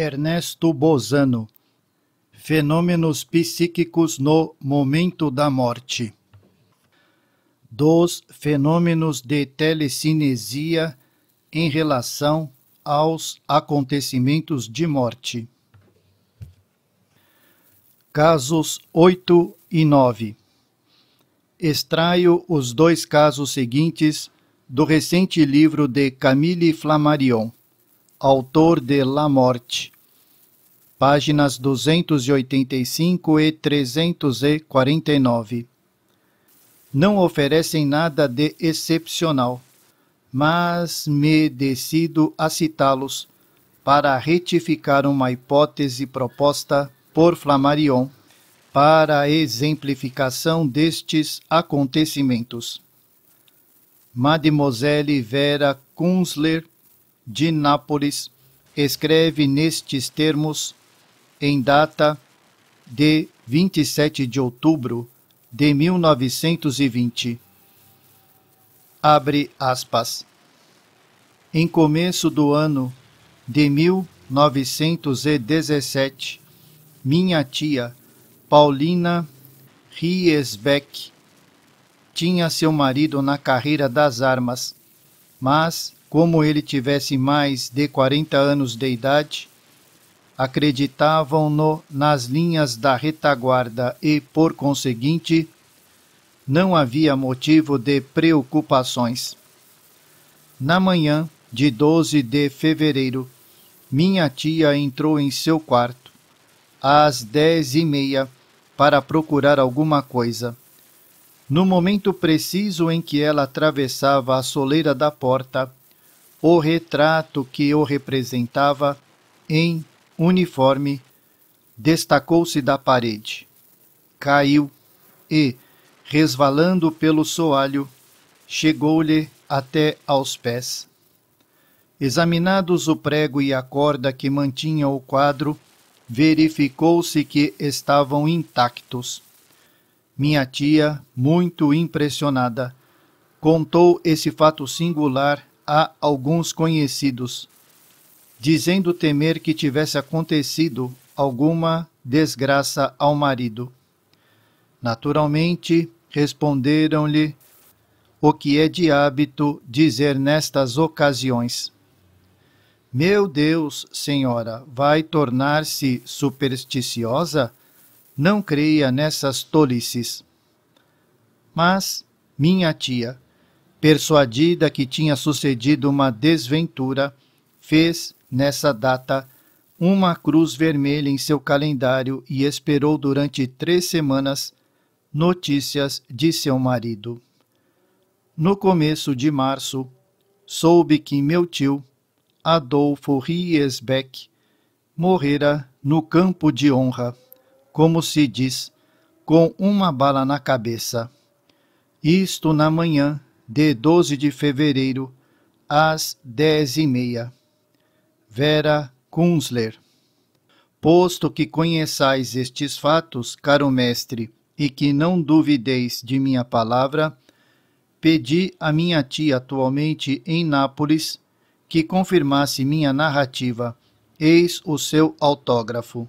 Ernesto Bozano Fenômenos psíquicos no momento da morte dos fenômenos de telecinesia em relação aos acontecimentos de morte. Casos 8 e 9. Extraio os dois casos seguintes do recente livro de Camille Flammarion, autor de La Morte, páginas 285 e 349. Não oferecem nada de excepcional, mas me decido a citá-los para retificar uma hipótese proposta por Flammarion para a exemplificação destes acontecimentos. Mademoiselle Vera Kunzler, de Nápoles, escreve nestes termos em data de 27 de outubro de 1920. Abre aspas. Em começo do ano de 1917, minha tia, Paulina Riesbeck, tinha seu marido na carreira das armas, mas, como ele tivesse mais de 40 anos de idade, acreditavam-no nas linhas da retaguarda e, por conseguinte, não havia motivo de preocupações. Na manhã de 12 de fevereiro, minha tia entrou em seu quarto, às dez e meia, para procurar alguma coisa. No momento preciso em que ela atravessava a soleira da porta, o retrato que o representava, em uniforme, destacou-se da parede. Caiu e, resvalando pelo soalho, chegou-lhe até aos pés. Examinados o prego e a corda que mantinha o quadro, verificou-se que estavam intactos. Minha tia, muito impressionada, contou esse fato singular a alguns conhecidos dizendo temer que tivesse acontecido alguma desgraça ao marido. Naturalmente, responderam-lhe o que é de hábito dizer nestas ocasiões. Meu Deus, senhora, vai tornar-se supersticiosa? Não creia nessas tolices. Mas minha tia, persuadida que tinha sucedido uma desventura, fez nessa data, uma cruz vermelha em seu calendário e esperou durante três semanas notícias de seu marido. No começo de março, soube que meu tio, Adolfo Riesbeck, morrera no campo de honra, como se diz, com uma bala na cabeça. Isto na manhã de 12 de fevereiro, às dez e meia. Vera Kunzler. Posto que conheçais estes fatos, caro mestre, e que não duvideis de minha palavra, pedi a minha tia atualmente em Nápoles que confirmasse minha narrativa. Eis o seu autógrafo.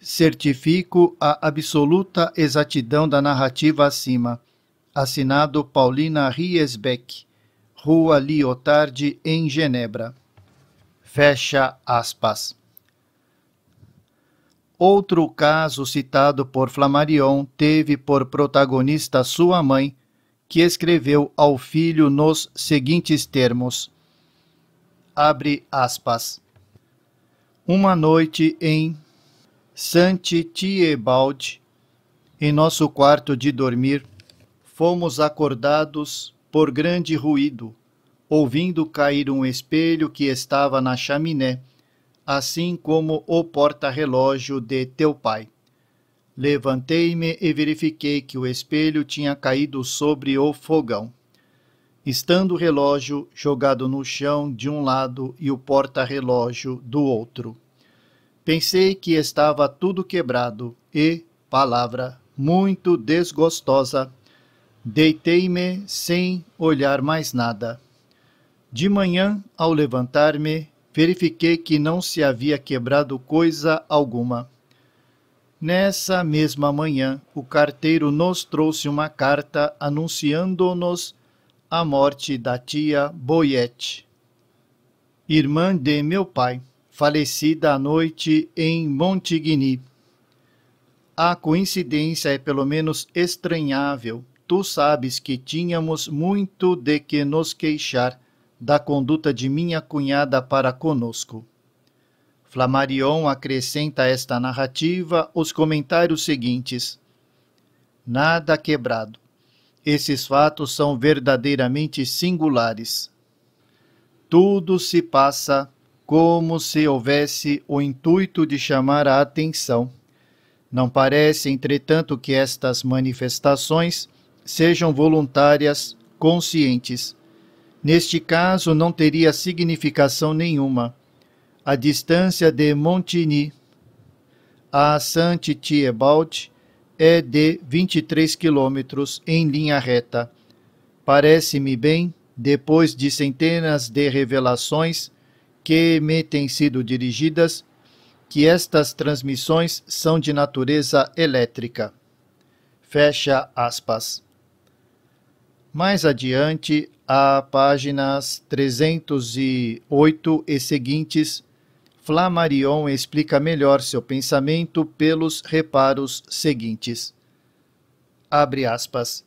Certifico a absoluta exatidão da narrativa acima. Assinado Paulina Riesbeck, Rua Liotardi, em Genebra. Fecha aspas. Outro caso citado por Flammarion teve por protagonista sua mãe, que escreveu ao filho nos seguintes termos: Abre aspas. Uma noite em Saint-Thiebald, em nosso quarto de dormir, fomos acordados por grande ruído ouvindo cair um espelho que estava na chaminé, assim como o porta-relógio de teu pai. Levantei-me e verifiquei que o espelho tinha caído sobre o fogão. Estando o relógio jogado no chão de um lado e o porta-relógio do outro. Pensei que estava tudo quebrado e, palavra muito desgostosa, deitei-me sem olhar mais nada de manhã, ao levantar-me, verifiquei que não se havia quebrado coisa alguma. Nessa mesma manhã, o carteiro nos trouxe uma carta anunciando-nos a morte da tia Boyette, irmã de meu pai, falecida à noite em Montigny. A coincidência é pelo menos estranhável. Tu sabes que tínhamos muito de que nos queixar da conduta de minha cunhada para conosco. Flammarion acrescenta a esta narrativa os comentários seguintes: Nada quebrado. Esses fatos são verdadeiramente singulares. Tudo se passa como se houvesse o intuito de chamar a atenção. Não parece, entretanto, que estas manifestações sejam voluntárias, conscientes. Neste caso, não teria significação nenhuma. A distância de Montigny a Saint-Thibault é de 23 quilômetros em linha reta. Parece-me bem, depois de centenas de revelações que me têm sido dirigidas, que estas transmissões são de natureza elétrica. Fecha aspas. Mais adiante, a páginas 308 e seguintes, Flammarion explica melhor seu pensamento pelos reparos seguintes. Abre aspas.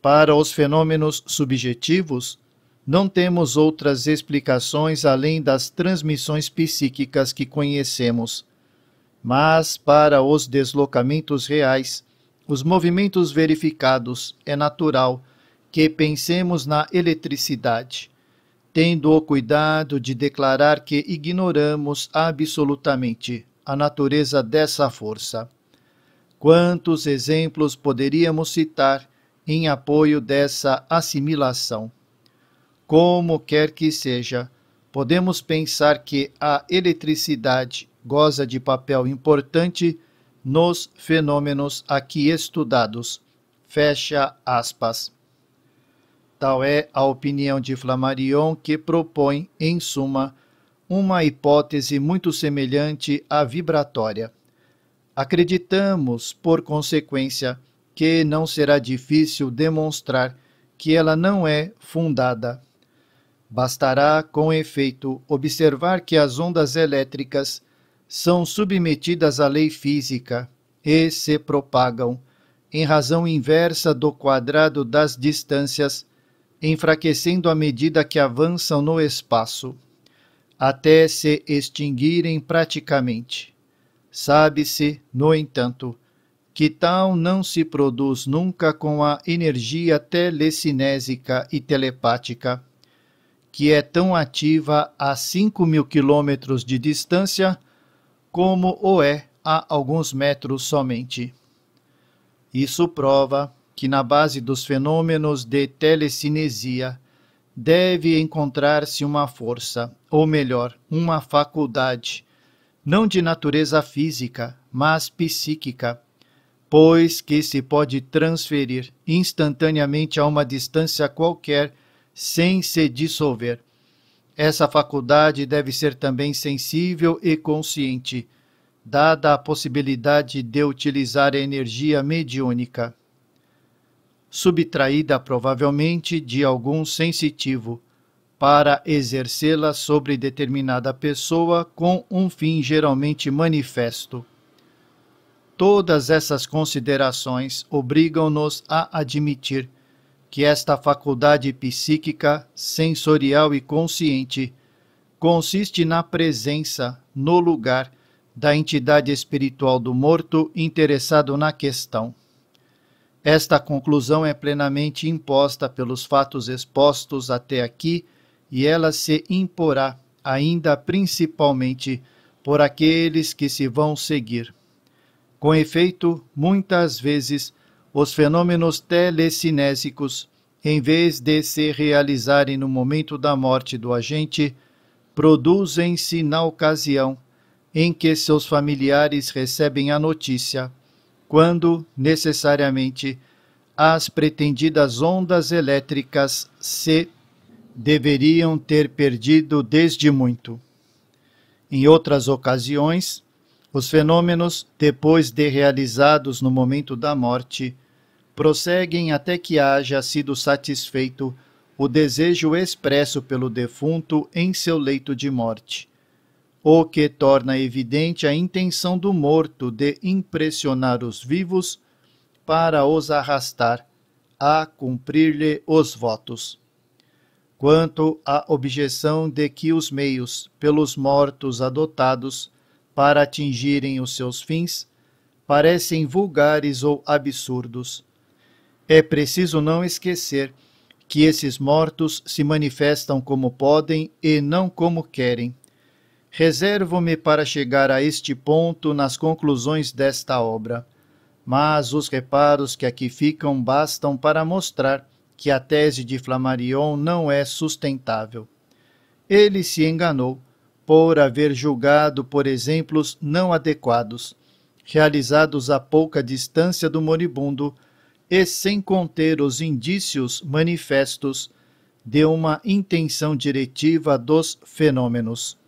Para os fenômenos subjetivos, não temos outras explicações além das transmissões psíquicas que conhecemos. Mas para os deslocamentos reais, os movimentos verificados, é natural que pensemos na eletricidade, tendo o cuidado de declarar que ignoramos absolutamente a natureza dessa força. Quantos exemplos poderíamos citar em apoio dessa assimilação? Como quer que seja, podemos pensar que a eletricidade goza de papel importante nos fenômenos aqui estudados. Fecha aspas. Tal é a opinião de Flammarion, que propõe, em suma, uma hipótese muito semelhante à vibratória. Acreditamos, por consequência, que não será difícil demonstrar que ela não é fundada. Bastará, com efeito, observar que as ondas elétricas são submetidas à lei física e se propagam, em razão inversa do quadrado das distâncias enfraquecendo à medida que avançam no espaço, até se extinguirem praticamente. Sabe-se, no entanto, que tal não se produz nunca com a energia telecinésica e telepática, que é tão ativa a 5 mil quilômetros de distância como o é a alguns metros somente. Isso prova que, na base dos fenômenos de telecinesia, deve encontrar-se uma força, ou melhor, uma faculdade, não de natureza física, mas psíquica, pois que se pode transferir instantaneamente a uma distância qualquer sem se dissolver. Essa faculdade deve ser também sensível e consciente, dada a possibilidade de utilizar a energia mediúnica subtraída provavelmente de algum sensitivo, para exercê-la sobre determinada pessoa com um fim geralmente manifesto. Todas essas considerações obrigam-nos a admitir que esta faculdade psíquica, sensorial e consciente consiste na presença, no lugar, da entidade espiritual do morto interessado na questão. Esta conclusão é plenamente imposta pelos fatos expostos até aqui e ela se imporá ainda principalmente por aqueles que se vão seguir. Com efeito, muitas vezes, os fenômenos telecinésicos, em vez de se realizarem no momento da morte do agente, produzem-se na ocasião em que seus familiares recebem a notícia quando necessariamente as pretendidas ondas elétricas se deveriam ter perdido desde muito. Em outras ocasiões, os fenômenos, depois de realizados no momento da morte, prosseguem até que haja sido satisfeito o desejo expresso pelo defunto em seu leito de morte, o que torna evidente a intenção do morto de impressionar os vivos para os arrastar a cumprir-lhe os votos. Quanto à objeção de que os meios pelos mortos adotados para atingirem os seus fins parecem vulgares ou absurdos. É preciso não esquecer que esses mortos se manifestam como podem e não como querem. Reservo-me para chegar a este ponto nas conclusões desta obra, mas os reparos que aqui ficam bastam para mostrar que a tese de Flammarion não é sustentável. Ele se enganou por haver julgado por exemplos não adequados, realizados a pouca distância do moribundo e sem conter os indícios manifestos de uma intenção diretiva dos fenômenos.